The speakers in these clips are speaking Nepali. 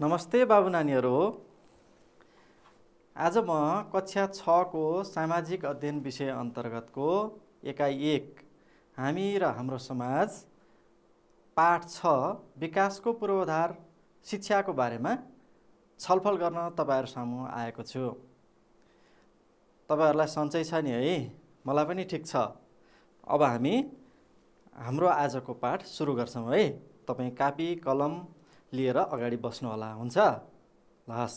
नमस्ते बाबु नानीहरू आज म कक्षा छको सामाजिक अध्ययन विषय अन्तर्गतको एकाइ एक हामी र हाम्रो समाज पाठ छ विकासको पूर्वाधार शिक्षाको बारेमा छलफल गर्न तपाईँहरू सामु आएको छु तपाईँहरूलाई सन्चै छ नि है मलाई पनि ठिक छ अब हामी हाम्रो आजको पाठ सुरु गर्छौँ है तपाईँ कापी कलम लिएर अगाडि बस्नुहोला हुन्छ हस्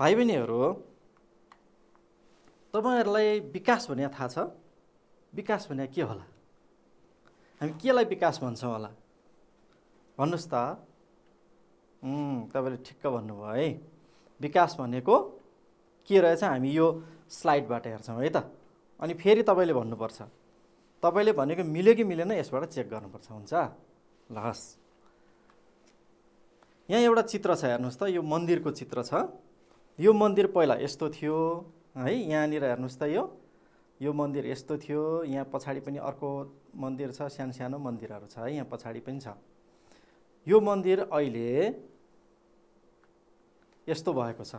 भाइ बहिनीहरू तपाईँहरूलाई विकास भने थाहा छ विकास भने के होला हामी केलाई विकास भन्छौँ होला भन्नुहोस् त तपाईँले ठिक्क भन्नुभयो है विकास भनेको के रहेछ हामी यो स्लाइडबाट हेर्छौँ है त अनि फेरि तपाईँले भन्नुपर्छ तपाईँले भनेको मिल्यो कि मिलेन यसबाट चेक गर्नुपर्छ हुन्छ ल हस् यहाँ एउटा चित्र छ हेर्नुहोस् त यो मन्दिरको चित्र छ यो मन्दिर पहिला यस्तो थियो है यहाँनिर हेर्नुहोस् त यो यो मन्दिर यस्तो थियो यहाँ पछाडि पनि अर्को मन्दिर छ सानो सानो मन्दिरहरू छ है यहाँ पछाडि पनि छ यो मन्दिर अहिले यस्तो भएको छ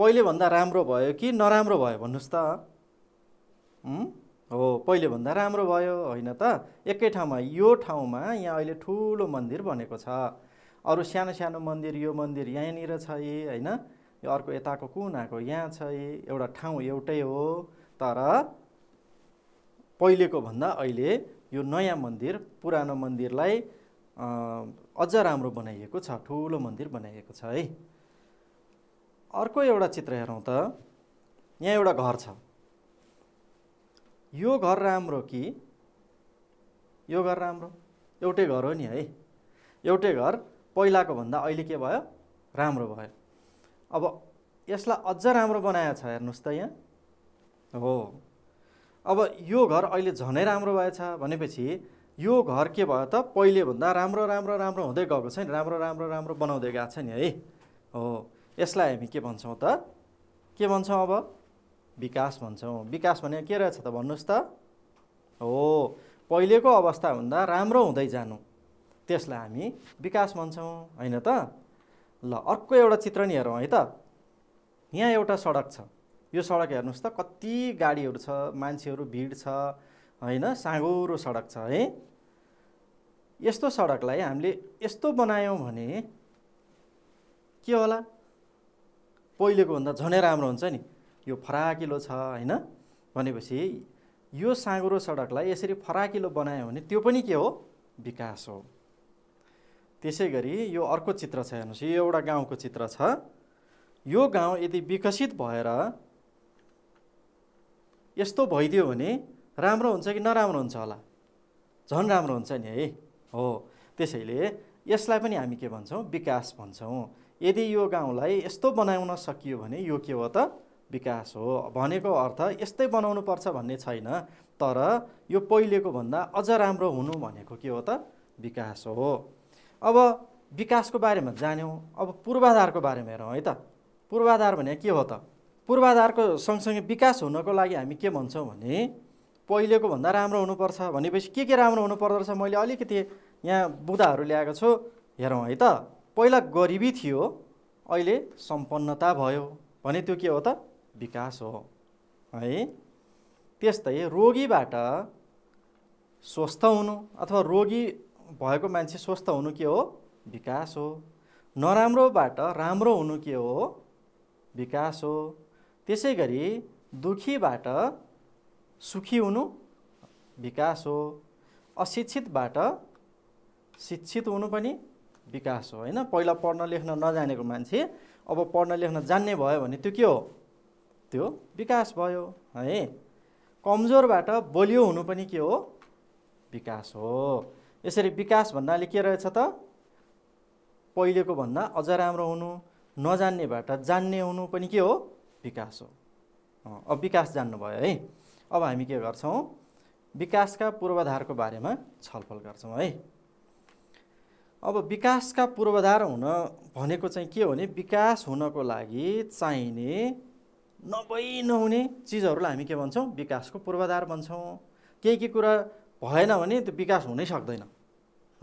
पहिलेभन्दा राम्रो भयो कि नराम्रो भयो भन्नुहोस् त हो पहिलेभन्दा राम्रो भयो होइन त एकै ठाउँमा यो ठाउँमा यहाँ अहिले ठुलो मन्दिर बनेको छ अरू सानो सानो मन्दिर यो मन्दिर यहाँनिर छ ए होइन यो अर्को यताको कुनाको यहाँ छ ए एउटा ठाउँ एउटै हो तर पहिलेको भन्दा अहिले यो नयाँ मन्दिर पुरानो मन्दिरलाई अझ राम्रो बनाइएको छ ठुलो मन्दिर बनाइएको छ है अर्को एउटा चित्र हेरौँ त यहाँ एउटा घर छ यो घर राम्रो कि यो घर राम्रो एउटै घर हो नि है एउटै घर पहिलाको भन्दा अहिले के भयो राम्रो भयो अब यसलाई अझ राम्रो छ हेर्नुहोस् त यहाँ हो अब यो घर अहिले झनै राम्रो भएछ भनेपछि यो घर के भयो त पहिलेभन्दा राम्रो राम्रो राम्रो हुँदै गएको छ नि राम्रो राम्रो राम्रो बनाउँदै गएको छ नि है हो यसलाई हामी के भन्छौँ त के भन्छौँ अब विकास भन्छौँ विकास भने के रहेछ त भन्नुहोस् त हो पहिलेको अवस्थाभन्दा राम्रो हुँदै जानु त्यसलाई हामी विकास भन्छौँ होइन त ल अर्को एउटा चित्र नि हेरौँ है त यहाँ एउटा सडक छ यो सडक हेर्नुहोस् त कति गाडीहरू छ मान्छेहरू भिड छ होइन साँगुरो सडक छ है यस्तो सडकलाई हामीले यस्तो बनायौँ भने के होला पहिलेको भन्दा झनै राम्रो हुन्छ नि यो फराकिलो छ होइन भनेपछि यो साँगुरो सडकलाई यसरी फराकिलो बनायो भने त्यो पनि के हो विकास हो त्यसै गरी यो अर्को चित्र छ हेर्नुहोस् यो एउटा गाउँको चित्र छ यो गाउँ यदि विकसित भएर यस्तो भइदियो भने राम्रो हुन्छ कि नराम्रो हुन्छ होला झन् राम्रो हुन्छ नि है हो त्यसैले यसलाई पनि हामी के भन्छौँ विकास भन्छौँ यदि यो गाउँलाई यस्तो बनाउन सकियो भने यो के हो त विकास हो भनेको अर्थ यस्तै पर्छ भन्ने छैन तर यो पहिलेको भन्दा अझ राम्रो हुनु भनेको के हो त विकास हो अब विकासको बारेमा जान्यौँ अब पूर्वाधारको बारेमा हेरौँ है त पूर्वाधार भने के हो त पूर्वाधारको सँगसँगै विकास हुनको लागि हामी के भन्छौँ भने पहिलेको भन्दा राम्रो हुनुपर्छ भनेपछि के के राम्रो हुनुपर्दो रहेछ मैले अलिकति यहाँ बुदाहरू ल्याएको छु हेरौँ है त पहिला गरिबी थियो अहिले सम्पन्नता भयो भने त्यो के हो त विकास हो है त्यस्तै रोगीबाट स्वस्थ हुनु अथवा रोगी भएको मान्छे स्वस्थ हुनु के हो विकास हो नराम्रोबाट राम्रो हुनु के हो विकास हो त्यसै गरी दुखीबाट सुखी हुनु विकास हो अशिक्षितबाट शिक्षित हुनु पनि विकास हो होइन पहिला पढ्न लेख्न नजानेको मान्छे अब पढ्न लेख्न जान्ने भयो भने त्यो के हो त्यो विकास भयो है कमजोरबाट बलियो हुनु पनि के हो विकास हो यसरी विकास भन्नाले के रहेछ त पहिलेको भन्दा अझ राम्रो हुनु नजान्नेबाट जान्ने हुनु पनि के हो विकास हो अब विकास जान्नुभयो है अब हामी के गर्छौँ विकासका पूर्वाधारको बारेमा छलफल गर्छौँ है अब विकासका पूर्वाधार हुन भनेको चाहिँ के हो भने विकास हुनको लागि चाहिने नभई नहुने चिजहरूलाई हामी के भन्छौँ विकासको पूर्वाधार भन्छौँ केही के कुरा भएन भने त्यो विकास हुनै सक्दैन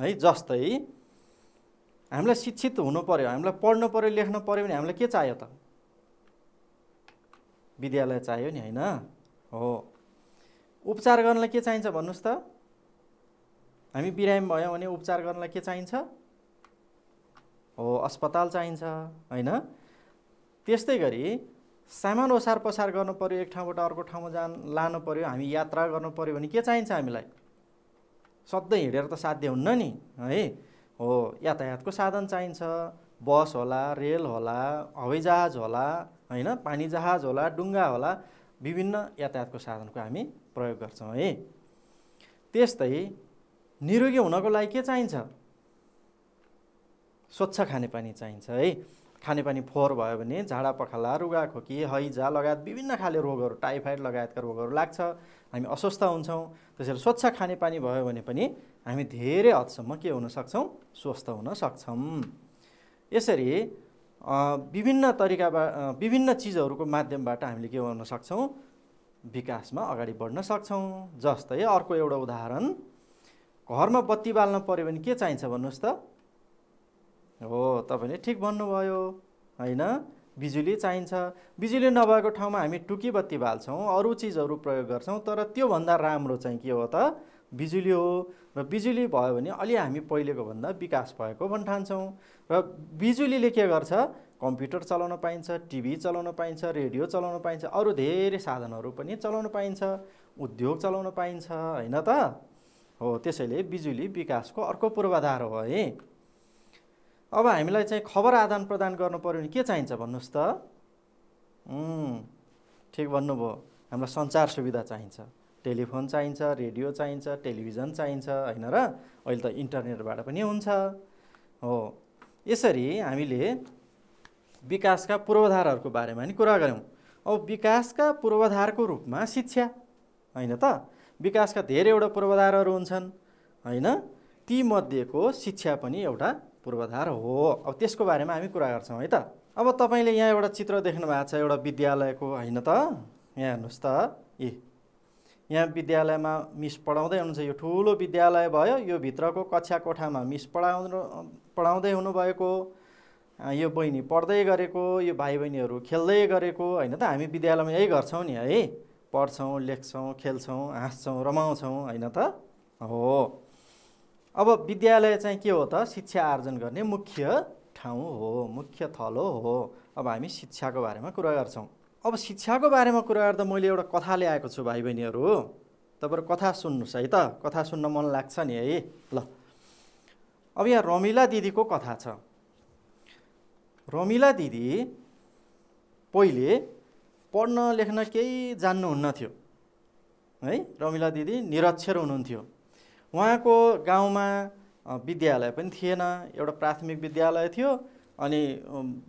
है जस्तै हामीलाई शिक्षित हुनु पऱ्यो हामीलाई पढ्नु पऱ्यो लेख्न पऱ्यो भने हामीलाई के चाहियो त विद्यालय चाहियो नि होइन हो उपचार गर्नलाई के चाहिन्छ भन्नुहोस् त हामी बिरामी भयौँ भने उपचार गर्नलाई के चाहिन्छ हो अस्पताल चाहिन्छ होइन त्यस्तै गरी सामान ओसार पसार गर्नु पऱ्यो एक ठाउँबाट अर्को ठाउँमा जान लानु पऱ्यो हामी यात्रा गर्नु पऱ्यो भने के चाहिन्छ हामीलाई सधैँ हिँडेर त साध्य हुन्न नि है हो यातायातको साधन चाहिन्छ बस होला रेल होला हवाईजहाज होला होइन पानी जहाज होला डुङ्गा होला विभिन्न यातायातको साधनको हामी प्रयोग गर्छौँ है त्यस्तै निरोगी हुनको लागि के चाहिन्छ स्वच्छ खानेपानी चाहिन्छ है खानेपानी फोहोर भयो भने झाडा पखाला खोकी हैजा लगायत विभिन्न खाले रोगहरू टाइफाइड लगायतका रोगहरू लाग्छ हामी अस्वस्थ हुन्छौँ त्यसैले स्वच्छ खानेपानी भयो भने पनि हामी धेरै हदसम्म के हुन सक्छौँ स्वस्थ हुन सक्छौँ यसरी विभिन्न तरिकाबाट विभिन्न चिजहरूको माध्यमबाट हामीले के गर्न सक्छौँ विकासमा अगाडि बढ्न सक्छौँ जस्तै अर्को एउटा उदाहरण घरमा बत्ती बाल्न पऱ्यो भने के चाहिन्छ भन्नुहोस् त हो तपाईँले ठिक भन्नुभयो होइन बिजुली चाहिन्छ बिजुली नभएको ठाउँमा हामी टुकी बत्ती बाल्छौँ अरू चिजहरू प्रयोग गर्छौँ तर त्योभन्दा राम्रो चाहिँ के हो त बिजुली हो र बिजुली भयो भने अलि हामी पहिलेको भन्दा विकास भएको भन् ठान्छौँ र बिजुलीले के गर्छ कम्प्युटर चलाउन पाइन्छ टिभी चलाउन पाइन्छ रेडियो चलाउन पाइन्छ अरू धेरै साधनहरू पनि चलाउन पाइन्छ उद्योग चलाउन पाइन्छ होइन त हो त्यसैले बिजुली विकासको अर्को पूर्वाधार हो है अब हामीलाई चाहिँ खबर आदान प्रदान गर्नु पऱ्यो भने के चाहिन्छ भन्नुहोस् त ठिक भन्नुभयो हामीलाई सञ्चार सुविधा चाहिन्छ टेलिफोन चाहिन्छ रेडियो चाहिन्छ टेलिभिजन चाहिन्छ होइन र अहिले त इन्टरनेटबाट पनि हुन्छ हो यसरी हामीले विकासका पूर्वाधारहरूको बारेमा नि कुरा गऱ्यौँ अब विकासका पूर्वाधारको रूपमा शिक्षा होइन त विकासका धेरैवटा पूर्वाधारहरू हुन्छन् होइन तीमध्येको शिक्षा पनि एउटा पूर्वाधार हो अब त्यसको बारेमा हामी कुरा गर्छौँ है त अब तपाईँले यहाँ एउटा चित्र देख्नु भएको छ एउटा विद्यालयको होइन त यहाँ हेर्नुहोस् त ए यहाँ विद्यालयमा मिस पढाउँदै हुनुहुन्छ यो ठुलो विद्यालय भयो यो भित्रको कक्षा कोठामा मिस पढाउनु पढाउँदै हुनुभएको यो बहिनी पढ्दै गरेको यो भाइ बहिनीहरू खेल्दै गरेको होइन त हामी विद्यालयमा यही गर्छौँ नि है पढ्छौँ लेख्छौँ खेल्छौँ हाँस्छौँ रमाउँछौँ होइन त हो अब विद्यालय चाहिँ के हो त शिक्षा आर्जन गर्ने मुख्य ठाउँ हो मुख्य थलो हो अब हामी शिक्षाको बारेमा कुरा गर्छौँ अब शिक्षाको बारेमा कुरा गर्दा मैले एउटा कथा ल्याएको छु भाइ बहिनीहरू तपाईँहरू कथा सुन्नुहोस् है त कथा सुन्न मन लाग्छ नि है ल अब यहाँ रमिला दिदीको कथा छ रमिला दिदी पहिले पढ्न लेख्न केही जान्नुहुन्न थियो है रमिला दिदी निरक्षर हुनुहुन्थ्यो उहाँको गाउँमा विद्यालय पनि थिएन एउटा प्राथमिक विद्यालय थियो अनि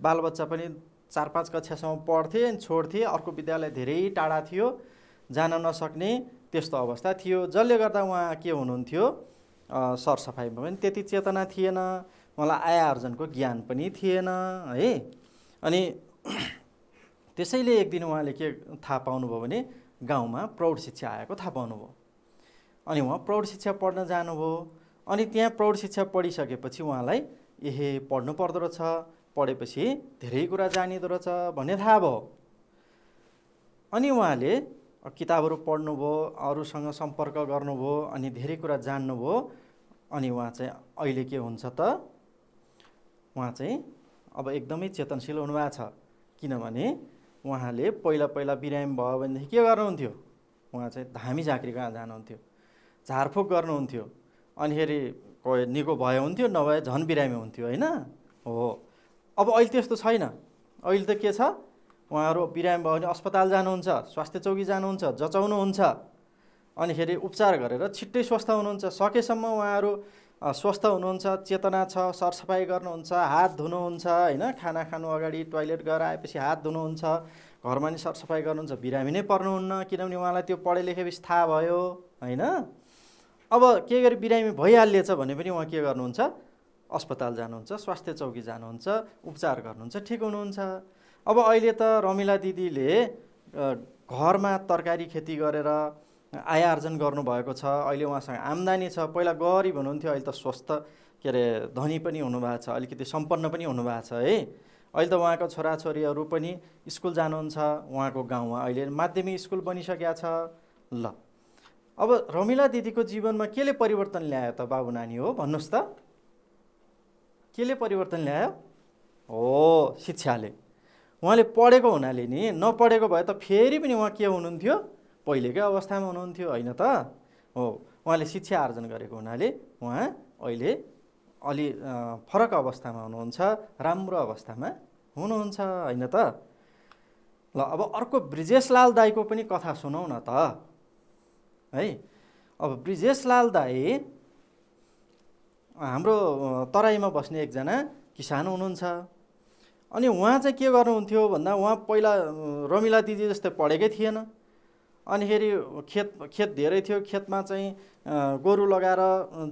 बालबच्चा पनि चार पाँच कक्षासम्म पढ्थे अनि छोड्थे अर्को विद्यालय धेरै टाढा थियो जान नसक्ने त्यस्तो अवस्था थियो जसले गर्दा उहाँ के हुनुहुन्थ्यो सरसफाइमा पनि त्यति चेतना थिएन उहाँलाई आर्जनको ज्ञान पनि थिएन है अनि त्यसैले एक दिन उहाँले के थाहा पाउनुभयो भने गाउँमा प्रौढ शिक्षा आएको थाहा पाउनुभयो अनि उहाँ प्रौढ शिक्षा पढ्न जानुभयो अनि त्यहाँ प्रौढ शिक्षा पढिसकेपछि उहाँलाई एहे पढ्नु पर्दो रहेछ पढेपछि धेरै कुरा जानिँदो रहेछ भन्ने थाहा भयो अनि उहाँले किताबहरू पढ्नुभयो अरूसँग सम्पर्क गर्नुभयो अनि धेरै कुरा जान्नुभयो अनि उहाँ चाहिँ अहिले के हुन्छ त उहाँ चाहिँ अब एकदमै चेतनशील हुनुभएको छ किनभने उहाँले पहिला पहिला बिरामी भयो भनेदेखि के गर्नुहुन्थ्यो उहाँ चाहिँ धामी झाँक्री कहाँ जानुहुन्थ्यो झारफुक गर्नुहुन्थ्यो अनिखेरि निको भए हुन्थ्यो नभए झन् बिरामी हुन्थ्यो होइन हो अब अहिले त्यस्तो छैन अहिले त के छ उहाँहरू बिरामी भयो भने अस्पताल जानुहुन्छ स्वास्थ्य चौकी जानुहुन्छ जचाउनुहुन्छ अनिखेरि उपचार गरेर छिट्टै स्वस्थ हुनुहुन्छ सकेसम्म उहाँहरू स्वस्थ हुनुहुन्छ चेतना छ सरसफाइ गर्नुहुन्छ हात धुनुहुन्छ होइन खाना खानु अगाडि टोइलेट गएर आएपछि हात धुनुहुन्छ घरमा नि सरसफाइ गर्नुहुन्छ बिरामी नै पर्नुहुन्न किनभने उहाँलाई त्यो पढे लेखेपछि थाहा भयो होइन अब के गरी बिरामी भइहाल्नेछ भने पनि उहाँ के गर्नुहुन्छ अस्पताल जानुहुन्छ स्वास्थ्य चौकी जानुहुन्छ उपचार गर्नुहुन्छ ठिक हुनुहुन्छ अब अहिले त रमिला दिदीले घरमा तरकारी खेती गरेर आय आर्जन गर्नुभएको छ अहिले उहाँसँग आम्दानी छ पहिला गरिब हुनुहुन्थ्यो अहिले त स्वस्थ के अरे धनी पनि हुनुभएको छ अलिकति सम्पन्न पनि हुनुभएको छ है अहिले त उहाँको छोराछोरीहरू पनि स्कुल जानुहुन्छ उहाँको गाउँमा अहिले माध्यमिक स्कुल बनिसकेका छ ल अब रमिला दिदीको जीवनमा केले परिवर्तन ल्यायो त बाबु नानी हो भन्नुहोस् त केले परिवर्तन ल्यायो हो शिक्षाले उहाँले पढेको हुनाले नि नपढेको भए त फेरि पनि उहाँ के हुनुहुन्थ्यो पहिलेकै अवस्थामा हुनुहुन्थ्यो होइन त हो उहाँले शिक्षा आर्जन गरेको हुनाले उहाँ अहिले अलि फरक अवस्थामा हुनुहुन्छ राम्रो अवस्थामा हुनुहुन्छ होइन त ल अब अर्को ब्रिजेशलाल दाईको पनि कथा सुनौ न त है अब लाल दाई हाम्रो तराईमा बस्ने एकजना किसान हुनुहुन्छ अनि उहाँ चाहिँ के गर्नुहुन्थ्यो भन्दा उहाँ पहिला रमिला दिदी जस्तै पढेकै थिएन अनिखेरि खेत खेत धेरै थियो खेतमा चाहिँ गोरु लगाएर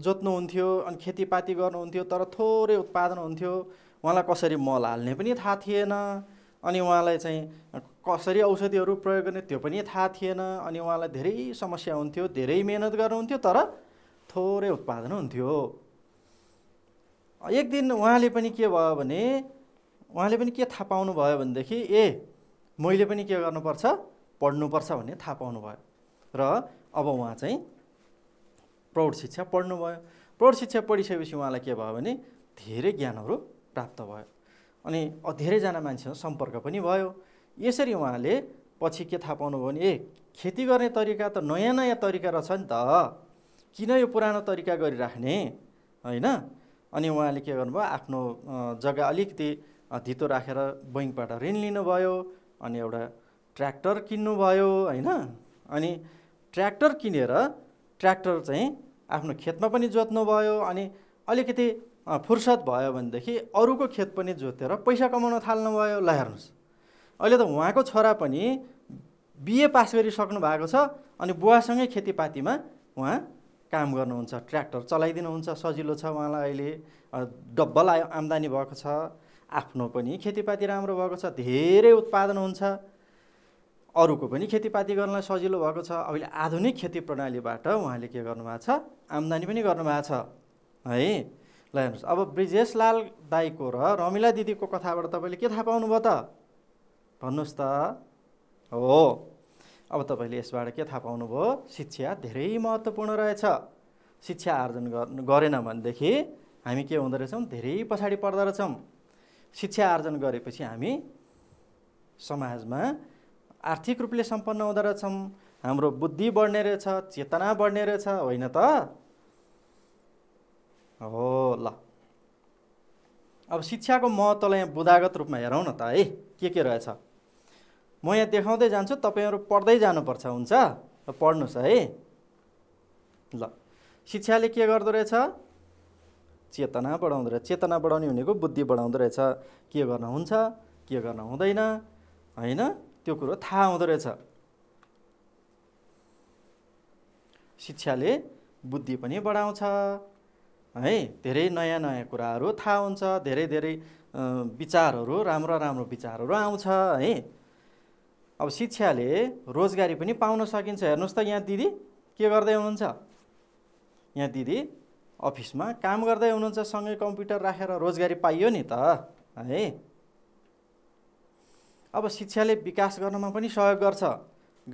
जोत्नुहुन्थ्यो अनि खेतीपाती गर्नुहुन्थ्यो तर थोरै उत्पादन हुन्थ्यो उहाँलाई कसरी मल हाल्ने पनि थाहा थिएन अनि उहाँलाई चाहिँ कसरी औषधिहरू प्रयोग गर्ने त्यो पनि थाहा थिएन अनि उहाँलाई धेरै समस्या हुन्थ्यो धेरै मिहिनेत गर्नुहुन्थ्यो तर थोरै उत्पादन हुन्थ्यो एक दिन उहाँले पनि के भयो भने उहाँले पनि के थाहा पाउनु पाउनुभयो भनेदेखि ए मैले पनि के गर्नुपर्छ पढ्नुपर्छ भन्ने थाहा पाउनु भयो र अब उहाँ चाहिँ प्रौढ शिक्षा पढ्नुभयो प्रौढ शिक्षा पढिसकेपछि उहाँलाई के भयो भने धेरै ज्ञानहरू प्राप्त भयो अनि धेरैजना मान्छेसँग सम्पर्क पनि भयो यसरी उहाँले पछि के थाहा पाउनुभयो भने ए खेती गर्ने तरिका त नयाँ नयाँ तरिका रहेछ नि त किन यो पुरानो तरिका गरिराख्ने होइन अनि उहाँले के गर्नुभयो आफ्नो जग्गा अलिकति धितो राखेर बैङ्कबाट ऋण लिनुभयो अनि एउटा ट्र्याक्टर किन्नुभयो होइन अनि ट्र्याक्टर किनेर ट्र्याक्टर चाहिँ आफ्नो खेतमा पनि जोत्नुभयो अनि अलिकति फुर्सद भयो भनेदेखि अरूको खेत पनि जोतेर पैसा कमाउन थाल्नुभयो ल हेर्नुहोस् अहिले त उहाँको छोरा पनि बिए पास गरिसक्नु भएको छ अनि बुवासँगै खेतीपातीमा उहाँ काम गर्नुहुन्छ ट्र्याक्टर चलाइदिनुहुन्छ सजिलो छ उहाँलाई अहिले डब्बल आयो आम्दानी भएको छ आफ्नो पनि खेतीपाती राम्रो भएको छ धेरै उत्पादन हुन्छ अरूको पनि खेतीपाती गर्नलाई सजिलो भएको छ अहिले आधुनिक खेती प्रणालीबाट उहाँले के गर्नुभएको छ आम्दानी पनि गर्नुभएको छ है ल हेर्नुहोस् अब ब्रिजेशलाल दाईको र रमिला दिदीको कथाबाट तपाईँले के थाहा पाउनुभयो त भन्नुहोस् त हो अब तपाईँले यसबाट के थाहा पाउनुभयो शिक्षा धेरै महत्त्वपूर्ण रहेछ शिक्षा आर्जन गर्नु गरेन भनेदेखि हामी के हुँदो रहेछौँ धेरै पछाडि पर्दो रहेछौँ शिक्षा आर्जन गरेपछि हामी समाजमा आर्थिक रूपले सम्पन्न हुँदो रहेछौँ हाम्रो बुद्धि बढ्ने रहेछ चेतना बढ्ने रहेछ होइन त हो ल अब शिक्षाको महत्त्वलाई यहाँ बुदागत रूपमा हेरौँ न त है के के रहेछ म यहाँ देखाउँदै जान्छु तपाईँहरू पढ्दै जानुपर्छ हुन्छ र पढ्नुहोस् है ल शिक्षाले के गर्दो रहेछ चेतना बढाउँदो रहेछ चेतना बढाउने भनेको बुद्धि बढाउँदो रहेछ के गर्न हुन्छ के गर्न हुँदैन होइन त्यो कुरो थाहा हुँदो रहेछ शिक्षाले बुद्धि पनि बढाउँछ है धेरै नयाँ नयाँ कुराहरू थाहा हुन्छ धेरै धेरै विचारहरू राम्रो राम्रो विचारहरू आउँछ है अब शिक्षाले रोजगारी पनि पाउन सकिन्छ हेर्नुहोस् त यहाँ दिदी के गर्दै हुनुहुन्छ यहाँ दिदी अफिसमा काम गर्दै हुनुहुन्छ सँगै कम्प्युटर राखेर रोजगारी पाइयो नि त है अब शिक्षाले विकास गर्नमा पनि सहयोग गर्छ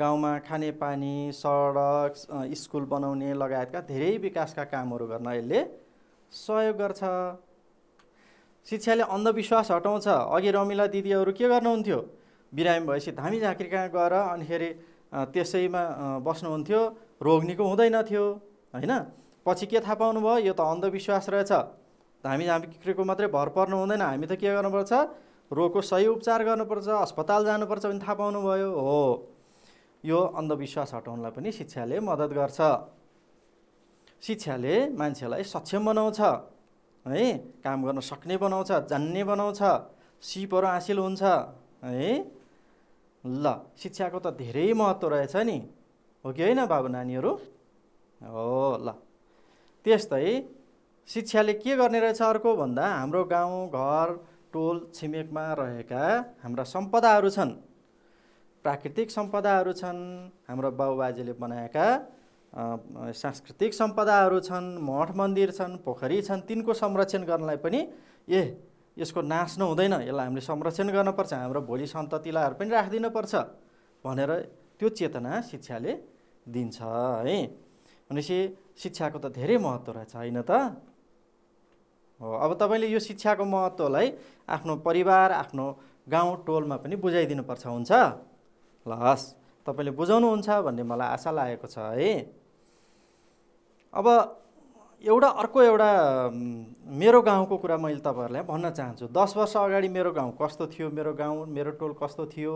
गाउँमा खानेपानी सडक स्कुल बनाउने लगायतका धेरै विकासका कामहरू गर्न यसले सहयोग गर्छ शिक्षाले अन्धविश्वास हटाउँछ अघि रमिला दिदीहरू के गर्नुहुन्थ्यो बिरामी भएपछि धामी झाँक्री कहाँ गएर अनिखेरि त्यसैमा बस्नुहुन्थ्यो रोग निको हुँदैन थियो होइन पछि के थाहा पाउनुभयो यो त अन्धविश्वास रहेछ धामी झाँक्रीको मात्रै भर पर्नु हुँदैन हामी त के गर्नुपर्छ रोगको सही उपचार गर्नुपर्छ अस्पताल जानुपर्छ भने थाहा पाउनुभयो हो यो अन्धविश्वास हटाउनलाई पनि शिक्षाले मद्दत गर्छ शिक्षाले मान्छेलाई सक्षम बनाउँछ है काम गर्न सक्ने बनाउँछ जान्ने बनाउँछ सिपहरू हासिल हुन्छ है ल शिक्षाको त धेरै महत्त्व रहेछ नि हो कि होइन बाबु नानीहरू हो ल त्यस्तै शिक्षाले के गर्ने रहेछ अर्को भन्दा हाम्रो गाउँ घर टोल छिमेकमा रहेका हाम्रा सम्पदाहरू छन् प्राकृतिक सम्पदाहरू छन् हाम्रो बाबुबाजेले बनाएका सांस्कृतिक सम्पदाहरू छन् मठ मन्दिर छन् पोखरी छन् तिनको संरक्षण गर्नलाई पनि ए यसको नाच्न हुँदैन यसलाई हामीले संरक्षण गर्नुपर्छ हाम्रो भोलि सन्ततिलाई पनि राखिदिनुपर्छ भनेर त्यो चेतना शिक्षाले दिन्छ है भनेपछि शिक्षाको त धेरै महत्त्व रहेछ होइन त हो अब तपाईँले यो शिक्षाको महत्त्वलाई आफ्नो परिवार आफ्नो गाउँ टोलमा पनि बुझाइदिनुपर्छ हुन्छ ल हस् तपाईँले बुझाउनुहुन्छ भन्ने मलाई आशा लागेको छ है अब एउटा अर्को एउटा मेरो गाउँको कुरा मैले तपाईँहरूलाई भन्न चाहन्छु दस वर्ष अगाडि मेरो गाउँ कस्तो थियो मेरो गाउँ मेरो टोल कस्तो थियो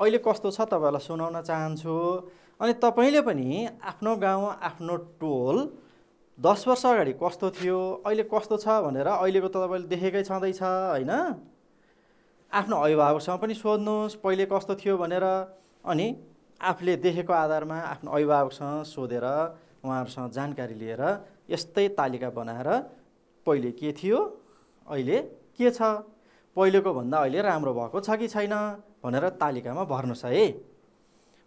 अहिले कस्तो छ तपाईँहरूलाई सुनाउन चाहन्छु अनि तपाईँले पनि आफ्नो गाउँ आफ्नो टोल दस वर्ष अगाडि कस्तो थियो अहिले कस्तो छ भनेर अहिलेको त तपाईँले देखेकै छँदैछ होइन आफ्नो अभिभावकसँग पनि सोध्नुहोस् पहिले कस्तो थियो भनेर अनि आफूले देखेको आधारमा आफ्नो अभिभावकसँग सोधेर उहाँहरूसँग जानकारी लिएर यस्तै तालिका बनाएर पहिले के थियो अहिले के छ पहिलेको भन्दा अहिले राम्रो भएको छ कि छैन भनेर तालिकामा भर्नुहोस् है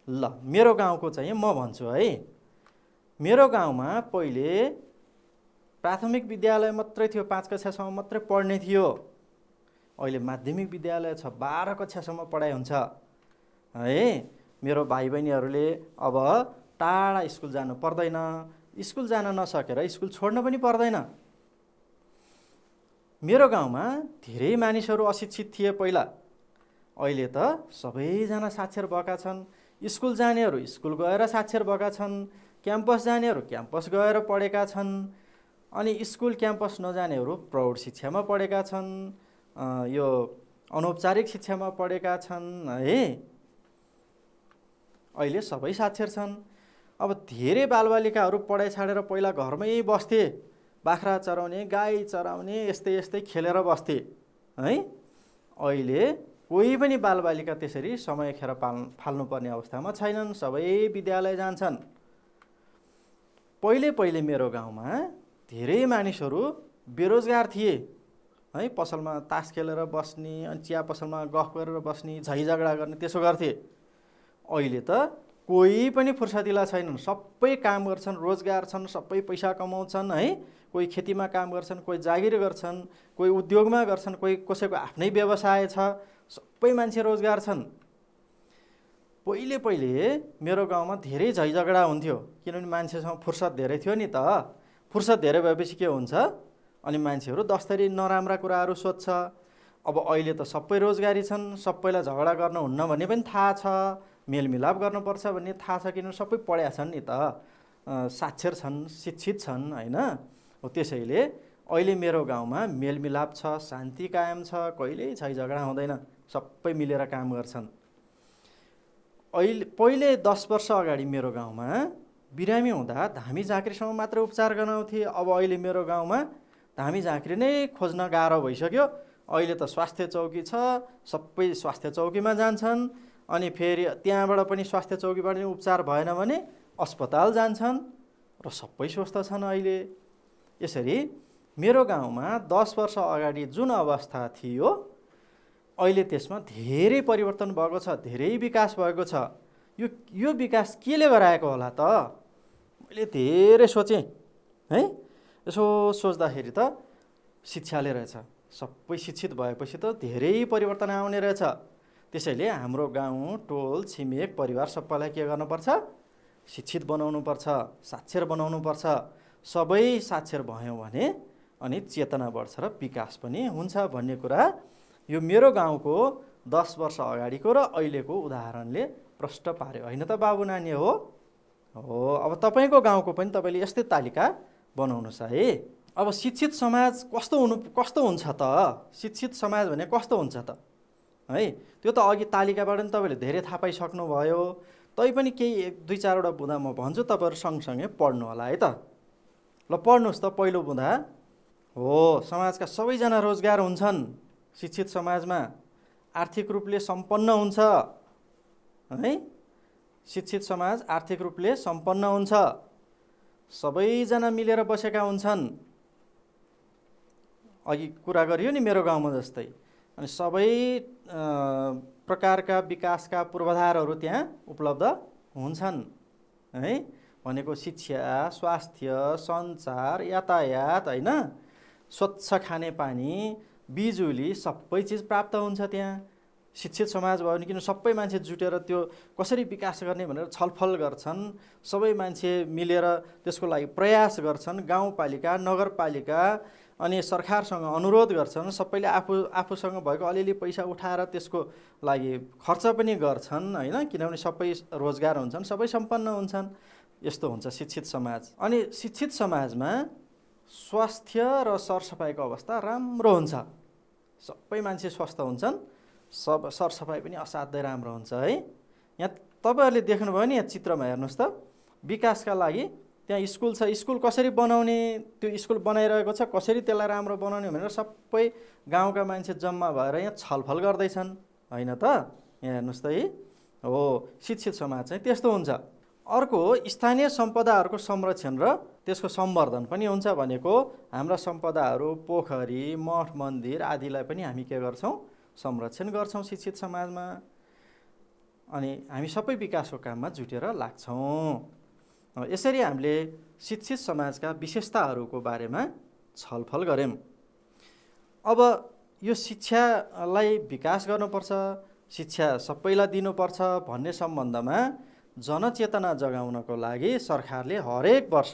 ल मेरो गाउँको चाहिँ म भन्छु है मेरो गाउँमा पहिले प्राथमिक विद्यालय मात्रै थियो पाँच कक्षासम्म मात्रै पढ्ने थियो अहिले माध्यमिक विद्यालय छ बाह्र कक्षासम्म पढाइ हुन्छ है मेरो भाइ बहिनीहरूले अब टाढा स्कुल जानु पर्दैन स्कुल जान नसकेर स्कुल छोड्न पनि पर्दैन मेरो गाउँमा धेरै मानिसहरू अशिक्षित थिए पहिला अहिले त सबैजना साक्षर भएका छन् स्कुल जानेहरू स्कुल गएर साक्षर भएका छन् क्याम्पस जानेहरू क्याम्पस गएर पढेका छन् अनि स्कुल क्याम्पस नजानेहरू प्रौढ शिक्षामा पढेका छन् यो अनौपचारिक शिक्षामा पढेका छन् है अहिले सबै साक्षर छन् अब धेरै बालबालिकाहरू पढाइ छाडेर पहिला घरमै बस्थे बाख्रा चराउने गाई चराउने यस्तै यस्तै खेलेर बस्थे है अहिले कोही पनि बालबालिका त्यसरी समय खेर पाल फाल्नुपर्ने अवस्थामा छैनन् सबै विद्यालय जान्छन् पहिले पहिले मेरो गाउँमा धेरै मानिसहरू बेरोजगार थिए है पसलमा तास खेलेर बस्ने अनि चिया पसलमा गफ गरेर बस्ने झैझगडा गर्ने त्यसो गर्थे अहिले त कोही पनि फुर्सदिला छैनन् सबै काम गर्छन् रोजगार छन् सबै पैसा कमाउँछन् है कोही खेतीमा काम गर्छन् कोही जागिर गर्छन् कोही उद्योगमा गर्छन् कोही कसैको आफ्नै व्यवसाय छ सबै मान्छे रोजगार छन् पहिले पहिले मेरो गाउँमा धेरै झैझगडा हुन्थ्यो किनभने मान्छेसँग फुर्सद धेरै थियो नि त फुर्सद धेरै भएपछि के हुन्छ अनि मान्छेहरू दस्तरी नराम्रा कुराहरू सोध्छ अब अहिले त सबै रोजगारी छन् सबैलाई झगडा गर्न हुन्न भन्ने पनि थाहा छ मेलमिलाप गर्नुपर्छ भन्ने थाहा छ किनभने सबै पढ्या छन् नि त साक्षर छन् शिक्षित छन् होइन हो त्यसैले अहिले मेरो गाउँमा मेलमिलाप छ शान्ति कायम छ कहिल्यै छै झगडा हुँदैन सबै मिलेर काम गर्छन् अहिले पहिले दस वर्ष अगाडि मेरो गाउँमा बिरामी हुँदा धामी झाँक्रीसँग मात्र उपचार गराउँथे अब अहिले मेरो गाउँमा धामी झाँक्री नै खोज्न गाह्रो भइसक्यो अहिले त स्वास्थ्य चौकी छ सबै स्वास्थ्य चौकीमा जान्छन् अनि फेरि त्यहाँबाट पनि स्वास्थ्य चौकीबाट पनि उपचार भएन भने अस्पताल जान्छन् र सबै स्वस्थ छन् अहिले यसरी मेरो गाउँमा दस वर्ष अगाडि जुन अवस्था थियो अहिले त्यसमा धेरै परिवर्तन भएको छ धेरै विकास भएको छ यो यो विकास केले गराएको होला त मैले धेरै सोचेँ है यसो सोच्दाखेरि त शिक्षाले रहेछ सबै शिक्षित भएपछि त धेरै परिवर्तन आउने रहेछ त्यसैले हाम्रो गाउँ टोल छिमेक परिवार सबैलाई के गर्नुपर्छ शिक्षित बनाउनुपर्छ साक्षर बनाउनुपर्छ सबै साक्षर भयो भने अनि चेतना बढ्छ र विकास पनि हुन्छ भन्ने कुरा यो मेरो गाउँको दस वर्ष अगाडिको र अहिलेको उदाहरणले प्रष्ट पार्यो होइन त बाबु नानी हो हो अब तपाईँको गाउँको पनि तपाईँले यस्तै तालिका बनाउनुहोस् है अब शिक्षित समाज कस्तो हुनु कस्तो हुन्छ त शिक्षित समाज भने कस्तो हुन्छ त है त्यो त अघि तालिकाबाट नि तपाईँले धेरै थाहा पाइसक्नुभयो तैपनि केही एक दुई चारवटा बुँदा म भन्छु तपाईँहरू सँगसँगै पढ्नु होला है त ल पढ्नुहोस् त पहिलो बुँदा हो समाजका सबैजना रोजगार हुन्छन् शिक्षित समाजमा आर्थिक रूपले सम्पन्न हुन्छ है शिक्षित समाज आर्थिक रूपले सम्पन्न हुन्छ सबैजना मिलेर बसेका हुन्छन् अघि कुरा गरियो नि मेरो गाउँमा जस्तै अनि सबै प्रकारका विकासका पूर्वाधारहरू त्यहाँ उपलब्ध हुन्छन् है भनेको शिक्षा स्वास्थ्य सञ्चार यातायात होइन स्वच्छ खाने पानी बिजुली सबै चिज प्राप्त हुन्छ त्यहाँ शिक्षित समाज भयो भने किन सबै मान्छे जुटेर त्यो कसरी विकास गर्ने भनेर छलफल गर्छन् सबै मान्छे मिलेर त्यसको लागि प्रयास गर्छन् गाउँपालिका नगरपालिका अनि सरकारसँग अनुरोध गर्छन् सबैले आफू आफूसँग भएको अलिअलि पैसा उठाएर त्यसको लागि खर्च पनि गर्छन् होइन किनभने सबै रोजगार हुन्छन् सबै सम्पन्न हुन्छन् यस्तो हुन्छ शिक्षित समाज अनि शिक्षित समाजमा स्वास्थ्य र सरसफाइको अवस्था राम्रो हुन्छ सबै मान्छे स्वस्थ हुन्छन् सब सरसफाइ पनि असाध्यै राम्रो हुन्छ है यहाँ तपाईँहरूले देख्नुभयो नि यहाँ चित्रमा हेर्नुहोस् त विकासका लागि त्यहाँ स्कुल छ स्कुल कसरी बनाउने त्यो स्कुल बनाइरहेको छ कसरी त्यसलाई राम्रो बनाउने भनेर सबै गाउँका मान्छे जम्मा भएर यहाँ छलफल गर्दैछन् होइन त यहाँ हेर्नुहोस् त है हो शिक्षित समाज चाहिँ त्यस्तो हुन्छ अर्को स्थानीय सम्पदाहरूको संरक्षण र त्यसको सम्वर्धन पनि हुन्छ भनेको हाम्रा सम्पदाहरू पोखरी मठ मन्दिर आदिलाई पनि हामी के गर्छौँ संरक्षण गर्छौँ शिक्षित समाजमा अनि हामी सबै विकासको काममा जुटेर लाग्छौँ यसरी हामीले शिक्षित समाजका विशेषताहरूको बारेमा छलफल गऱ्यौँ अब यो शिक्षालाई विकास गर्नुपर्छ शिक्षा सबैलाई दिनुपर्छ भन्ने सम्बन्धमा जनचेतना जगाउनको लागि सरकारले हरेक वर्ष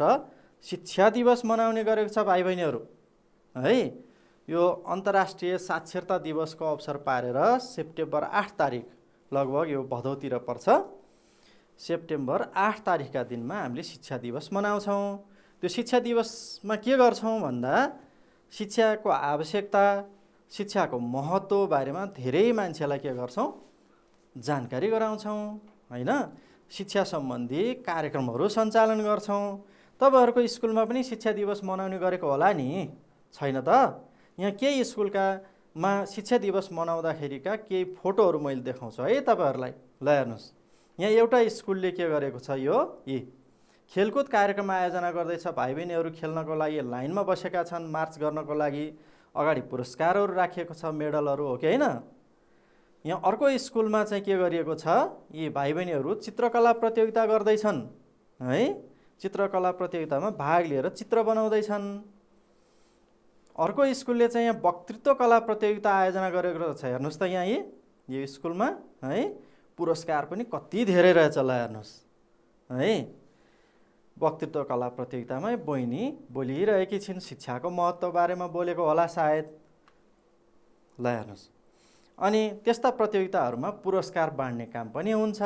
शिक्षा दिवस मनाउने गरेको छ भाइ बहिनीहरू है यो अन्तर्राष्ट्रिय साक्षरता दिवसको अवसर पारेर सेप्टेम्बर आठ तारिक लगभग यो भदौतिर पर्छ सेप्टेम्बर आठ तारिकका दिनमा हामीले शिक्षा दिवस मनाउँछौँ त्यो शिक्षा दिवसमा के गर्छौँ भन्दा शिक्षाको आवश्यकता शिक्षाको महत्त्व बारेमा धेरै मान्छेलाई के गर्छौँ जानकारी गराउँछौँ होइन शिक्षा सम्बन्धी कार्यक्रमहरू सञ्चालन गर्छौँ तपाईँहरूको स्कुलमा पनि शिक्षा दिवस मनाउने गरेको होला नि छैन त यहाँ केही स्कुलकामा शिक्षा दिवस मनाउँदाखेरिका केही फोटोहरू मैले देखाउँछु है तपाईँहरूलाई ल हेर्नुहोस् यहाँ एउटा स्कुलले के गरेको छ यो यी खेलकुद कार्यक्रम आयोजना गर्दैछ भाइ बहिनीहरू खेल्नको लागि लाइनमा बसेका छन् मार्च गर्नको लागि अगाडि पुरस्कारहरू राखिएको छ मेडलहरू हो कि होइन यहाँ अर्को स्कुलमा चाहिँ के गरिएको छ यी भाइ बहिनीहरू चित्रकला प्रतियोगिता गर्दैछन् है चित्रकला प्रतियोगितामा भाग लिएर चित्र बनाउँदैछन् अर्को स्कुलले चाहिँ यहाँ वक्तृत्व कला प्रतियोगिता आयोजना गरेको छ हेर्नुहोस् त यहाँ यी यो स्कुलमा है पुरस्कार पनि कति धेरै रहेछ ल हेर्नुहोस् है वक्तृत्व कला प्रतियोगितामै बहिनी बोलिरहेकी छिन् शिक्षाको महत्त्व बारेमा बोलेको होला सायद ल हेर्नुहोस् अनि त्यस्ता प्रतियोगिताहरूमा पुरस्कार बाँड्ने काम पनि हुन्छ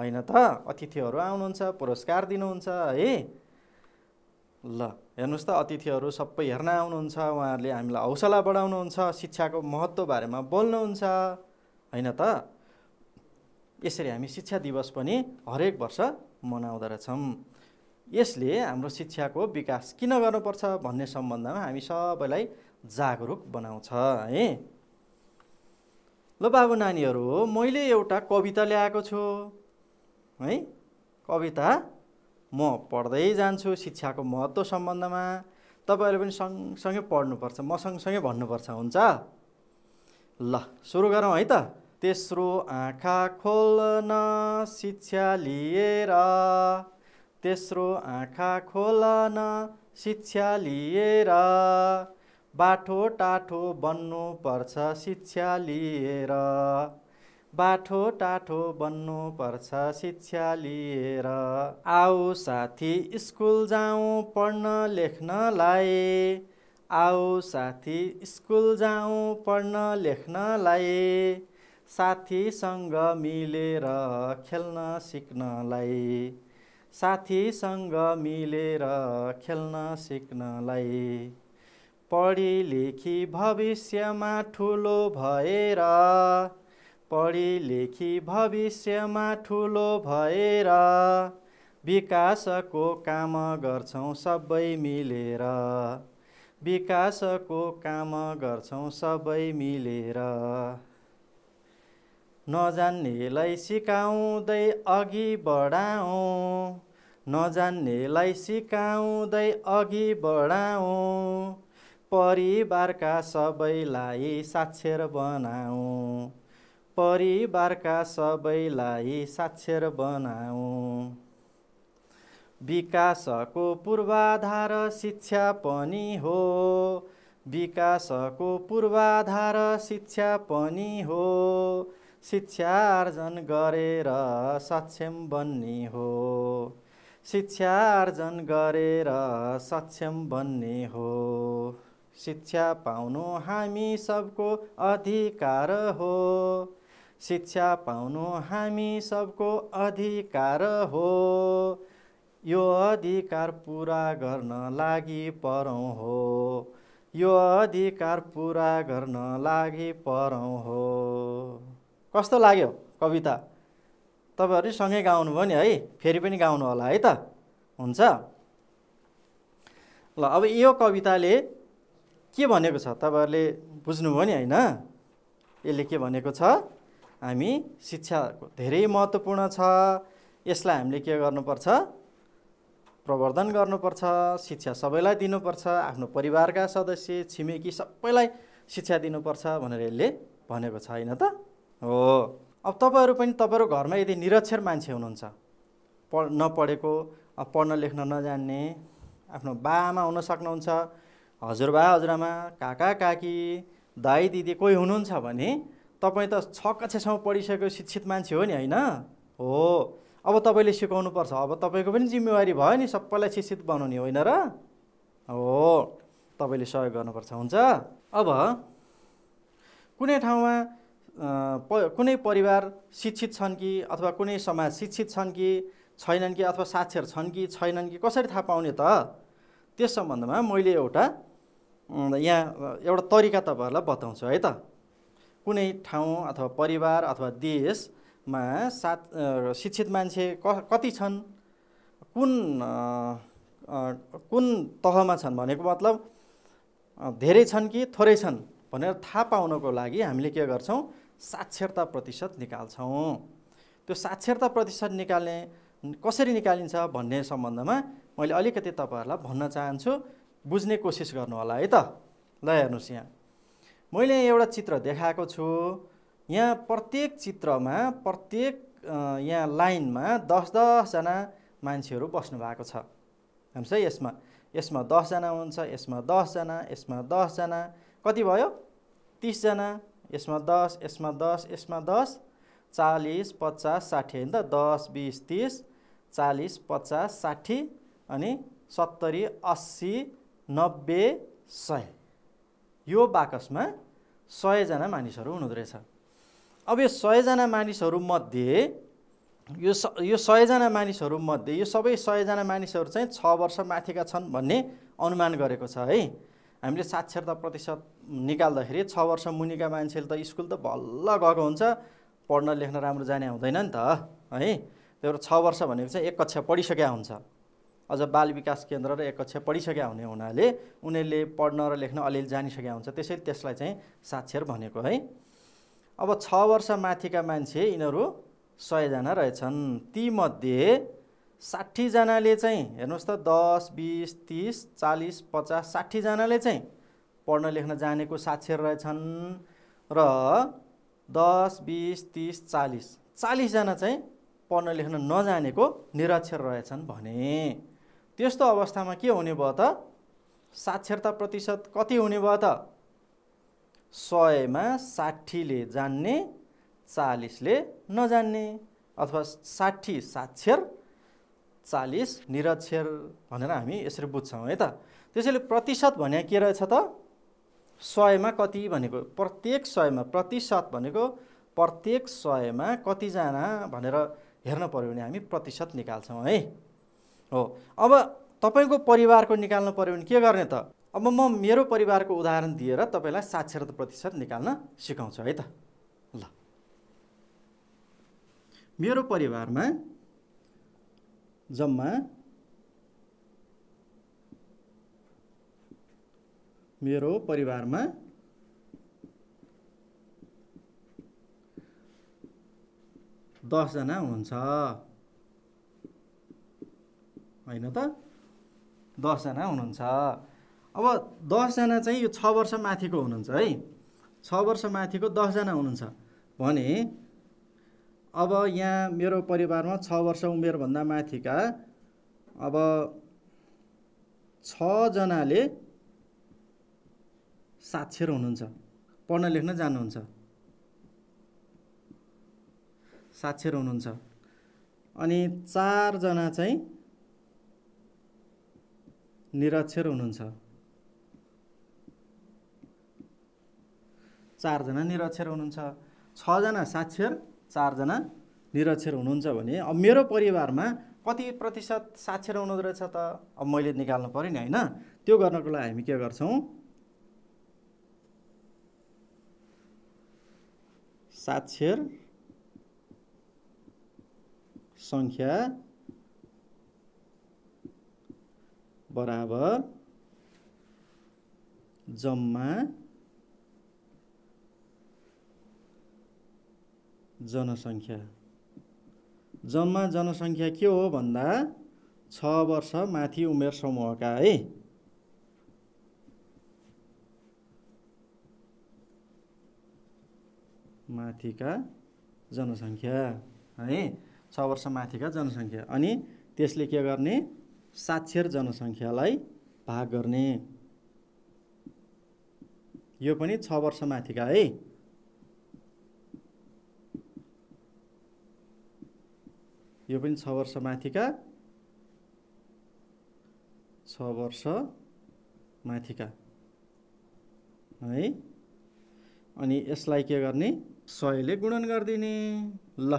होइन त अतिथिहरू आउनुहुन्छ पुरस्कार दिनुहुन्छ है ल हेर्नुहोस् त अतिथिहरू सबै हेर्न आउनुहुन्छ उहाँहरूले हामीलाई हौसला बढाउनुहुन्छ शिक्षाको महत्त्व बारेमा बोल्नुहुन्छ होइन त यसरी हामी शिक्षा दिवस पनि हरेक वर्ष मनाउँदो रहेछौँ यसले हाम्रो शिक्षाको विकास किन गर्नुपर्छ भन्ने सम्बन्धमा हामी सबैलाई जागरुक बनाउँछ है ल बाबु नानीहरू मैले एउटा कविता ल्याएको छु है कविता म पढ्दै जान्छु शिक्षाको महत्त्व सम्बन्धमा तपाईँहरूले पनि सँगसँगै पढ्नुपर्छ म सँगसँगै भन्नुपर्छ हुन्छ ल सुरु गरौँ है त तेस्रो आँखा खोल्न शिक्षा लिएर तेस्रो आँखा खोल्न शिक्षा लिएर बाठो टाठो बन्नुपर्छ शिक्षा लिएर बाठो टाठो बन्नुपर्छ शिक्षा लिएर आऊ साथी स्कुल जाउँ पढ्न लेख्नलाई आऊ साथी स्कुल जाउँ पढ्न लेख्नलाई साथीसँग मिलेर खेल्न सिक्नलाई साथीसँग मिलेर खेल्न सिक्नलाई पढी लेखी भविष्यमा ठुलो भएर पढी लेखी भविष्यमा ठुलो भएर विकासको काम गर्छौँ सबै मिलेर विकासको काम गर्छौँ सबै मिलेर नजान्नेलाई सिकाउँदै अघि बढाउँ नजान्नेलाई सिकाउँदै अघि बढाउँ परिवारका सबैलाई साक्षर बनाऊ परिवारका सबैलाई साक्षर बनाऊ विकासको पूर्वाधार शिक्षा पनि हो विकासको पूर्वाधार शिक्षा पनि हो शिक्षा आर्जन गरेर सक्षम बन्ने हो शिक्षा आर्जन गरेर सक्षम बन्ने हो शिक्षा पाउनु हामी सबको अधिकार हो शिक्षा पाउनु हामी सबको अधिकार हो यो अधिकार पुरा गर्न लागि परौँ हो यो अधिकार पुरा गर्न लागि परौँ हो कस्तो लाग्यो कविता तपाईँहरू सँगै गाउनु भयो नि है फेरि पनि गाउनु होला है त हुन्छ ल अब यो कविताले के भनेको छ तपाईँहरूले बुझ्नुभयो नि होइन यसले के भनेको छ हामी शिक्षा धेरै महत्त्वपूर्ण छ यसलाई हामीले के गर्नुपर्छ प्रवर्धन गर्नुपर्छ शिक्षा सबैलाई दिनुपर्छ आफ्नो परिवारका सदस्य छिमेकी सबैलाई शिक्षा दिनुपर्छ भनेर यसले भनेको छ होइन त हो अब तपाईँहरू पनि तपाईँहरू घरमा यदि निरक्षर मान्छे हुनुहुन्छ पढ नपढेको अब पढ्न लेख्न नजान्ने आफ्नो बाआमा हुन सक्नुहुन्छ हजुरबा हजुरआमा काका काकी दाई दिदी कोही हुनुहुन्छ भने तपाईँ त छ कक्षासम्म पढिसकेको शिक्षित मान्छे हो नि होइन हो अब तपाईँले सिकाउनुपर्छ अब तपाईँको पनि जिम्मेवारी भयो नि सबैलाई शिक्षित बनाउने होइन र हो तपाईँले सहयोग गर्नुपर्छ हुन्छ अब कुनै ठाउँमा प कुनै परिवार शिक्षित छन् कि अथवा कुनै समाज शिक्षित छन् कि छैनन् कि अथवा साक्षर छन् कि छैनन् कि कसरी थाहा पाउने त त्यस सम्बन्धमा मैले एउटा यहाँ एउटा तरिका तपाईँहरूलाई बताउँछु है त कुनै ठाउँ अथवा परिवार अथवा देशमा सात शिक्षित मान्छे कति छन् कुन कुन तहमा छन् भनेको मतलब धेरै छन् कि थोरै छन् भनेर थाहा पाउनको लागि हामीले के गर्छौँ साक्षरता प्रतिशत निकाल्छौँ त्यो साक्षरता प्रतिशत निकाल्ने कसरी निकालिन्छ भन्ने सम्बन्धमा मैले अलिकति तपाईँहरूलाई भन्न चाहन्छु बुझ्ने कोसिस गर्नु होला है त ल हेर्नुहोस् यहाँ मैले एउटा चित्र देखाएको छु यहाँ प्रत्येक चित्रमा प्रत्येक यहाँ लाइनमा दस दसजना मान्छेहरू बस्नु भएको छ हेर्नुहोस् है यसमा यसमा दसजना हुन्छ यसमा दसजना यसमा दसजना कति भयो तिसजना यसमा दस यसमा दस यसमा दस चालिस पचास साठी होइन त दस बिस तिस चालिस पचास साठी अनि सत्तरी अस्सी नब्बे सय यो बाकसमा सयजना मानिसहरू हुनुहुँदो रहेछ अब यो सयजना मानिसहरूमध्ये यो स यो सयजना मानिसहरूमध्ये यो सबै सयजना मानिसहरू चाहिँ छ वर्ष माथिका छन् भन्ने अनुमान गरेको छ है हामीले साक्षरता प्रतिशत निकाल्दाखेरि छ वर्ष मुनिका मान्छेले त स्कुल त बल्ल गएको हुन्छ पढ्न लेख्न राम्रो जाने हुँदैन नि त है त्यही भएर छ वर्ष भनेको चाहिँ एक कक्षा पढिसकेका हुन्छ अझ बाल विकास केन्द्र र एक कक्षा पढिसकेका हुने हुनाले उनीहरूले पढ्न र लेख्न अलिअलि जानिसकेका हुन्छ त्यसैले त्यसलाई चाहिँ साक्षर भनेको है अब छ वर्ष माथिका मान्छे यिनीहरू सयजना रहेछन् तीमध्ये साठीजनाले चाहिँ हेर्नुहोस् त दस बिस तिस चालिस पचास साठीजनाले चाहिँ पढ्न लेख्न जानेको साक्षर रहेछन् र दस बिस तिस चालिस चालिसजना चाहिँ पढ्न लेख्न नजानेको निरक्षर रहेछन् भने त्यस्तो अवस्थामा के हुने भयो त साक्षरता प्रतिशत कति हुने भयो त सयमा साठीले जान्ने चालिसले नजान्ने अथवा साठी साक्षर चालिस निरक्षर भनेर हामी यसरी बुझ्छौँ है त त्यसैले प्रतिशत भने के रहेछ त सयमा कति भनेको प्रत्येक सयमा प्रतिशत भनेको प्रत्येक सयमा कतिजना भनेर हेर्न पऱ्यो भने हामी प्रतिशत निकाल्छौँ है हो अब तपाईँको परिवारको निकाल्नु पऱ्यो भने के गर्ने त अब म मेरो परिवारको उदाहरण दिएर तपाईँलाई साक्षरता प्रतिशत निकाल्न सिकाउँछु है त ल मेरो परिवारमा जम्मा मेरो परिवारमा दसजना हुन्छ होइन त दसजना हुनुहुन्छ अब दसजना चाहिँ यो छ वर्ष माथिको हुनुहुन्छ है छ वर्ष माथिको दसजना हुनुहुन्छ भने अब यहाँ मेरो परिवारमा छ वर्ष उमेरभन्दा माथिका अब छजनाले साक्षर हुनुहुन्छ पढ्न लेख्न जानुहुन्छ साक्षर हुनुहुन्छ अनि चारजना चाहिँ निरक्षर हुनुहुन्छ चारजना निरक्षर हुनुहुन्छ छजना साक्षर चारजना निरक्षर हुनुहुन्छ भने अब मेरो परिवारमा कति प्रतिशत साक्षर हुनु रहेछ त अब मैले निकाल्नु पऱ्यो नि होइन त्यो गर्नको लागि हामी के गर्छौँ साक्षर सङ्ख्या बराबर जम्मा जनसङ्ख्या जम्मा जनसङ्ख्या के हो भन्दा छ वर्ष माथि उमेर समूहका है माथिका जनसङ्ख्या है छ वर्ष माथिका जनसङ्ख्या अनि त्यसले के गर्ने साक्षर जनसङ्ख्यालाई भाग गर्ने यो पनि छ वर्ष माथिका है यो पनि छ वर्ष माथिका छ वर्ष माथिका है अनि यसलाई के गर्ने सयले गुणन गरिदिने ल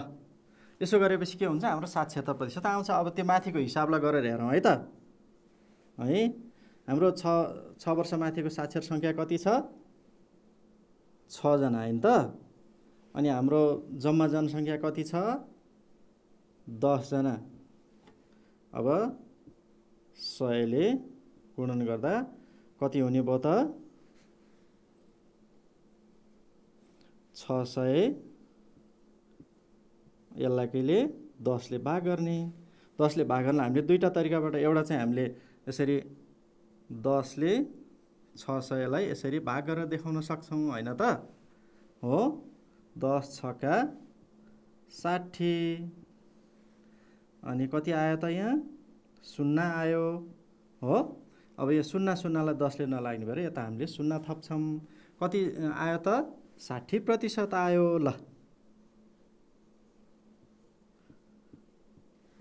यसो गरेपछि के हुन्छ हाम्रो साक्षरता प्रतिशत आउँछ अब त्यो माथिको हिसाबलाई गरेर हेरौँ है त है हाम्रो छ छ वर्ष माथिको साक्षर सङ्ख्या कति छ छजना होइन त अनि हाम्रो जम्मा जनसङ्ख्या कति छ दसजना अब सयले गुणन गर्दा कति हुने भयो त छ सय यसलाई कहिले दसले भाग गर्ने दसले भाग गर्न हामीले दुईवटा तरिकाबाट एउटा चाहिँ हामीले यसरी दसले छ सयलाई यसरी भाग गरेर देखाउन सक्छौँ होइन त हो दस छका साठी अनि कति आयो त यहाँ शून्य आयो हो अब यो शून्य शून्यलाई दसले नलाग्ने भएर यता हामीले शून्य थप्छौँ कति आयो त साठी प्रतिशत आयो ल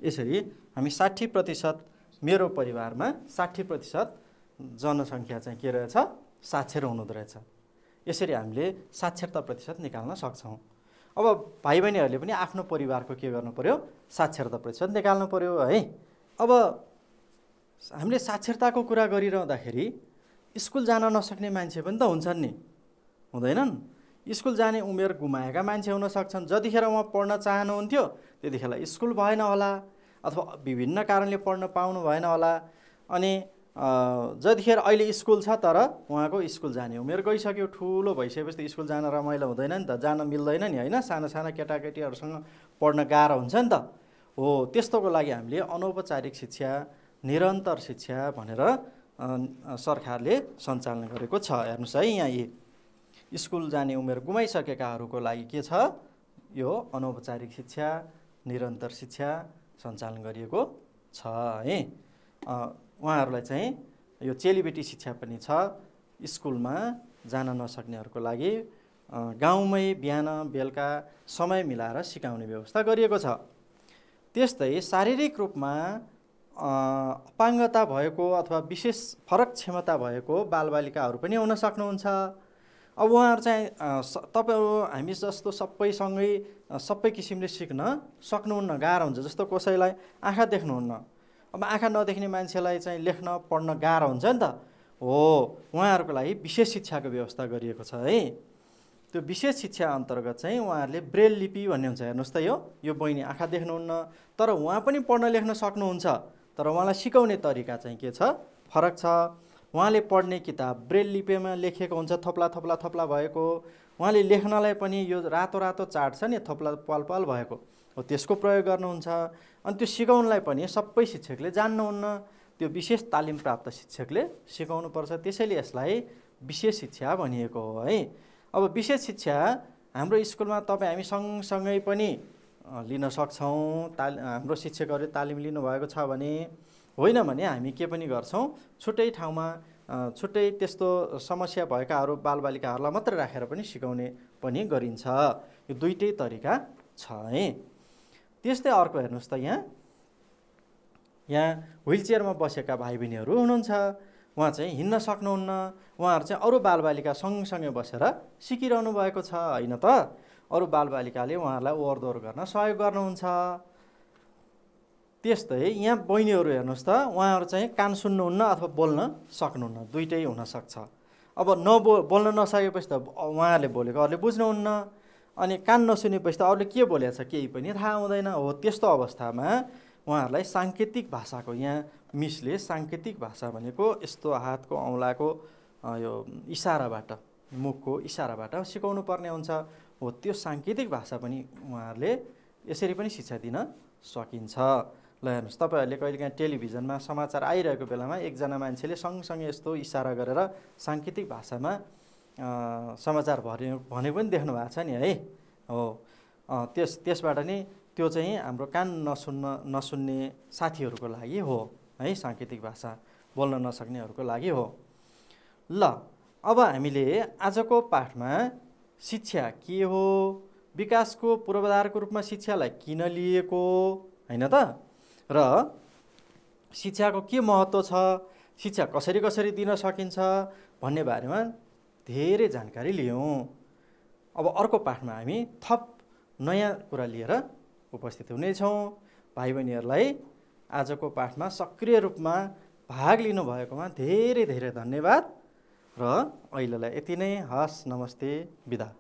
यसरी हामी साठी प्रतिशत मेरो परिवारमा साठी प्रतिशत जनसङ्ख्या चाहिँ के रहेछ साक्षर हुनुहुँदो रहेछ यसरी हामीले साक्षरता प्रतिशत निकाल्न सक्छौँ अब भाइ बहिनीहरूले पनि आफ्नो परिवारको के गर्नु पऱ्यो साक्षरता प्रतिशत निकाल्नु पऱ्यो है अब हामीले साक्षरताको कुरा गरिरहँदाखेरि स्कुल जान नसक्ने मान्छे पनि त हुन्छन् नि हुँदैनन् स्कुल जाने उमेर गुमाएका मान्छे हुन सक्छन् जतिखेर उहाँ पढ्न चाहनुहुन्थ्यो त्यतिखेर स्कुल भएन होला अथवा विभिन्न कारणले पढ्न पाउनु भएन होला अनि जतिखेर अहिले स्कुल छ तर उहाँको स्कुल जाने उमेर गइसक्यो ठुलो भइसकेपछि त स्कुल जान रमाइलो हुँदैन नि त जान मिल्दैन नि होइन साना साना केटाकेटीहरूसँग पढ्न गाह्रो हुन्छ नि त हो त्यस्तोको लागि हामीले अनौपचारिक शिक्षा निरन्तर शिक्षा भनेर सरकारले सञ्चालन गरेको छ हेर्नुहोस् है यहाँ यी स्कुल जाने उमेर गुमाइसकेकाहरूको लागि के छ यो अनौपचारिक शिक्षा निरन्तर शिक्षा सञ्चालन गरिएको छ है उहाँहरूलाई चाहिँ यो चेलीबेटी शिक्षा पनि छ स्कुलमा जान नसक्नेहरूको लागि गाउँमै बिहान बेलुका समय मिलाएर सिकाउने व्यवस्था गरिएको छ त्यस्तै शारीरिक रूपमा अपाङ्गता भएको अथवा विशेष फरक क्षमता भएको बालबालिकाहरू पनि आउन सक्नुहुन्छ अब उहाँहरू चाहिँ तपाईँहरू हामी जस्तो सबैसँगै सबै किसिमले सिक्न सक्नुहुन्न गाह्रो हुन्छ जस्तो कसैलाई आँखा देख्नुहुन्न अब आँखा नदेख्ने मान्छेलाई चाहिँ लेख्न पढ्न गाह्रो हुन्छ नि त हो उहाँहरूको लागि विशेष शिक्षाको व्यवस्था गरिएको छ है त्यो विशेष शिक्षा अन्तर्गत चाहिँ उहाँहरूले ब्रेल लिपि भन्ने हुन्छ हेर्नुहोस् त यो यो बहिनी आँखा देख्नुहुन्न तर उहाँ पनि पढ्न लेख्न सक्नुहुन्छ तर उहाँलाई सिकाउने तरिका चाहिँ के छ फरक छ उहाँले पढ्ने किताब ब्रेल लिपिमा लेखेको हुन्छ थप्ला थप्ला थप्ला भएको उहाँले लेख्नलाई पनि यो रातो रातो चाट छ नि थप्ला पाल पाल भएको हो त्यसको प्रयोग गर्नुहुन्छ अनि त्यो सिकाउनलाई पनि सबै शिक्षकले जान्नुहुन्न त्यो विशेष तालिम प्राप्त शिक्षकले सिकाउनुपर्छ त्यसैले यसलाई विशेष शिक्षा भनिएको हो है अब विशेष शिक्षा हाम्रो स्कुलमा तपाईँ हामी सँगसँगै पनि लिन सक्छौँ ताल हाम्रो शिक्षकहरूले तालिम लिनुभएको छ भने होइन भने हामी के पनि गर्छौँ छुट्टै ठाउँमा छुट्टै त्यस्तो समस्या भएकाहरू बालबालिकाहरूलाई मात्र राखेर पनि सिकाउने पनि गरिन्छ यो दुइटै तरिका छ है त्यस्तै अर्को हेर्नुहोस् त यहाँ यहाँ ह्विलचेयरमा बसेका भाइ बहिनीहरू हुनुहुन्छ उहाँ चाहिँ हिँड्न सक्नुहुन्न उहाँहरू चाहिँ अरू बालबालिका सँगसँगै बसेर सिकिरहनु भएको छ होइन त अरू बालबालिकाले उहाँहरूलाई दोहोर गर्न सहयोग गर्नुहुन्छ त्यस्तै यहाँ बहिनीहरू हेर्नुहोस् त उहाँहरू चाहिँ कान सुन्नुहुन्न अथवा बोल्न सक्नुहुन्न दुइटै हुनसक्छ अब नबो बोल्न नसकेपछि त उहाँहरूले बोलेको अरूले बुझ्नुहुन्न अनि कान नसुनेपछि त अरूले के बोलेको छ केही पनि थाहा हुँदैन हो त्यस्तो अवस्थामा उहाँहरूलाई साङ्केतिक भाषाको यहाँ मिसले साङ्केतिक भाषा भनेको यस्तो हातको औँलाको यो इसाराबाट मुखको इसाराबाट सिकाउनु पर्ने हुन्छ हो त्यो साङ्केतिक भाषा पनि उहाँहरूले यसरी पनि शिक्षा दिन सकिन्छ ल हेर्नुहोस् तपाईँहरूले कहिलेकाहीँ टेलिभिजनमा समाचार आइरहेको बेलामा एकजना मान्छेले सँगसँगै यस्तो इसारा गरेर साङ्केतिक भाषामा समाचार भने पनि देख्नु भएको छ नि है हो त्यस त्यसबाट नै त्यो चाहिँ हाम्रो कान नसुन्न नसुन्ने साथीहरूको लागि हो है साङ्केतिक भाषा बोल्न नसक्नेहरूको लागि हो ल अब हामीले आजको पाठमा शिक्षा के हो विकासको पूर्वाधारको रूपमा शिक्षालाई किन लिएको होइन त र शिक्षाको के महत्त्व छ शिक्षा कसरी कसरी दिन सकिन्छ भन्ने बारेमा धेरै जानकारी लियौँ अब अर्को पाठमा हामी थप नयाँ कुरा लिएर उपस्थित हुनेछौँ भाइ बहिनीहरूलाई आजको पाठमा सक्रिय रूपमा भाग लिनुभएकोमा धेरै धेरै धन्यवाद र अहिलेलाई यति नै हस् नमस्ते बिदा